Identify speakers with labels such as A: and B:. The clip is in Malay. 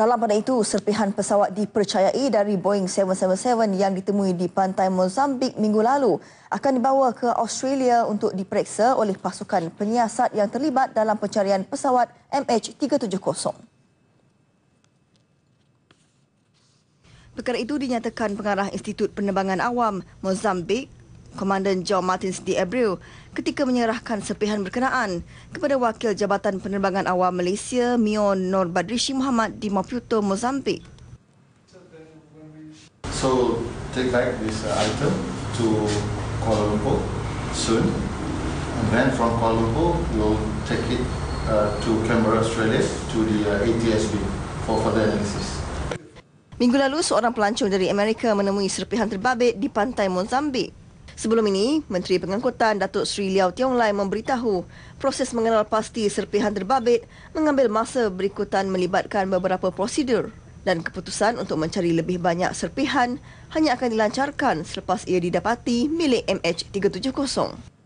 A: Dalam pada itu, serpihan pesawat dipercayai dari Boeing 777 yang ditemui di pantai Mozambik minggu lalu akan dibawa ke Australia untuk diperiksa oleh pasukan penyiasat yang terlibat dalam pencarian pesawat MH370. Perkara itu dinyatakan pengarah Institut Penerbangan Awam Mozambik, Komandan John Martins di Abreu ketika menyerahkan serpihan berkenaan kepada Wakil Jabatan Penerbangan Awam Malaysia Mio Nor Badrishi Muhammad di Maputo, Mozambik.
B: So, take back this uh, item to Kuala Lumpur soon. And then from Kuala Lumpur, we'll take it uh, to Canberra, Australia to the uh, ATSB for further analysis.
A: Minggu lalu, seorang pelancong dari Amerika menemui serpihan terbabit di pantai Mozambik. Sebelum ini, Menteri Pengangkutan Datuk Sri Liao Tiong Lai memberitahu proses mengenal pasti serpihan terbabit mengambil masa berikutan melibatkan beberapa prosedur dan keputusan untuk mencari lebih banyak serpihan hanya akan dilancarkan selepas ia didapati milik MH370.